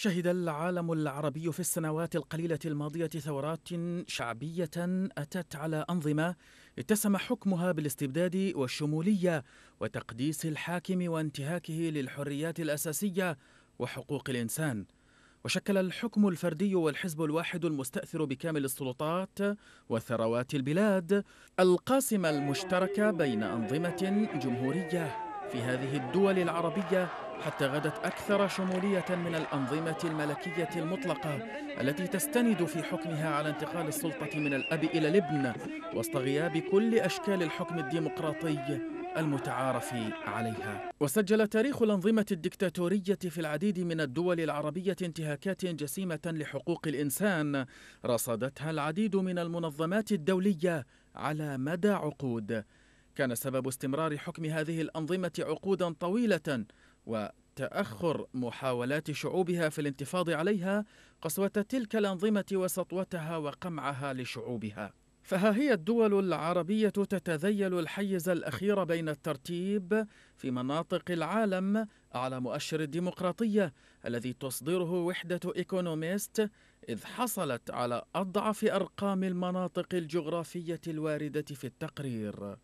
شهد العالم العربي في السنوات القليلة الماضية ثورات شعبية أتت على أنظمة اتسم حكمها بالاستبداد والشمولية وتقديس الحاكم وانتهاكه للحريات الأساسية وحقوق الإنسان. وشكل الحكم الفردي والحزب الواحد المستأثر بكامل السلطات وثروات البلاد القاسم المشترك بين أنظمة جمهورية في هذه الدول العربية حتى غدت أكثر شمولية من الأنظمة الملكية المطلقة التي تستند في حكمها على انتقال السلطة من الأب إلى الابن وسط غياب كل أشكال الحكم الديمقراطي المتعارف عليها وسجل تاريخ الأنظمة الدكتاتورية في العديد من الدول العربية انتهاكات جسيمة لحقوق الإنسان رصدتها العديد من المنظمات الدولية على مدى عقود كان سبب استمرار حكم هذه الأنظمة عقودا طويلة وتأخر محاولات شعوبها في الانتفاض عليها قسوة تلك الأنظمة وسطوتها وقمعها لشعوبها فها هي الدول العربية تتذيل الحيز الأخير بين الترتيب في مناطق العالم على مؤشر الديمقراطية الذي تصدره وحدة إيكونوميست إذ حصلت على أضعف أرقام المناطق الجغرافية الواردة في التقرير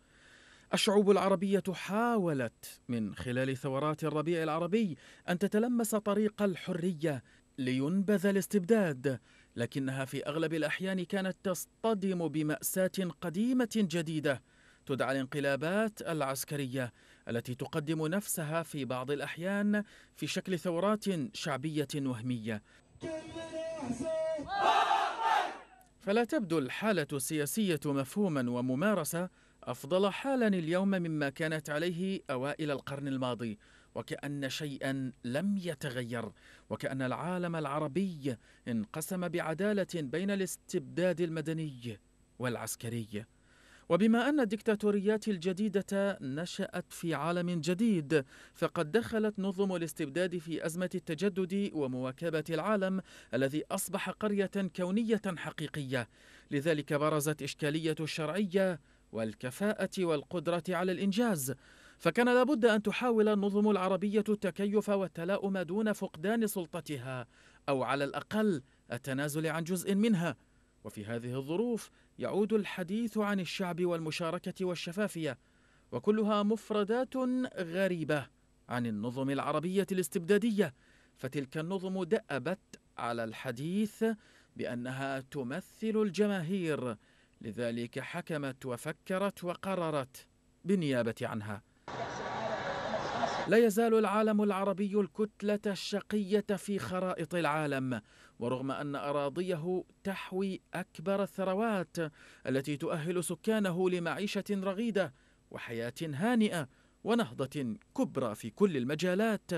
الشعوب العربية حاولت من خلال ثورات الربيع العربي أن تتلمس طريق الحرية لينبذ الاستبداد لكنها في أغلب الأحيان كانت تصطدم بمأساة قديمة جديدة تدعى الانقلابات العسكرية التي تقدم نفسها في بعض الأحيان في شكل ثورات شعبية وهمية فلا تبدو الحالة السياسية مفهوما وممارسة أفضل حالا اليوم مما كانت عليه أوائل القرن الماضي وكأن شيئا لم يتغير وكأن العالم العربي انقسم بعدالة بين الاستبداد المدني والعسكري وبما أن الدكتاتوريات الجديدة نشأت في عالم جديد فقد دخلت نظم الاستبداد في أزمة التجدد ومواكبة العالم الذي أصبح قرية كونية حقيقية لذلك برزت إشكالية الشرعية والكفاءة والقدرة على الإنجاز فكان لابد أن تحاول النظم العربية التكيف والتلاؤم دون فقدان سلطتها أو على الأقل التنازل عن جزء منها وفي هذه الظروف يعود الحديث عن الشعب والمشاركة والشفافية وكلها مفردات غريبة عن النظم العربية الاستبدادية فتلك النظم دأبت على الحديث بأنها تمثل الجماهير لذلك حكمت وفكرت وقررت بالنيابة عنها لا يزال العالم العربي الكتلة الشقية في خرائط العالم ورغم أن أراضيه تحوي أكبر الثروات التي تؤهل سكانه لمعيشة رغيدة وحياة هانئة ونهضة كبرى في كل المجالات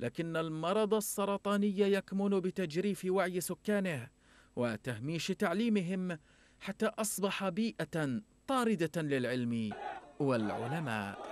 لكن المرض السرطاني يكمن بتجريف وعي سكانه وتهميش تعليمهم حتى أصبح بيئة طاردة للعلم والعلماء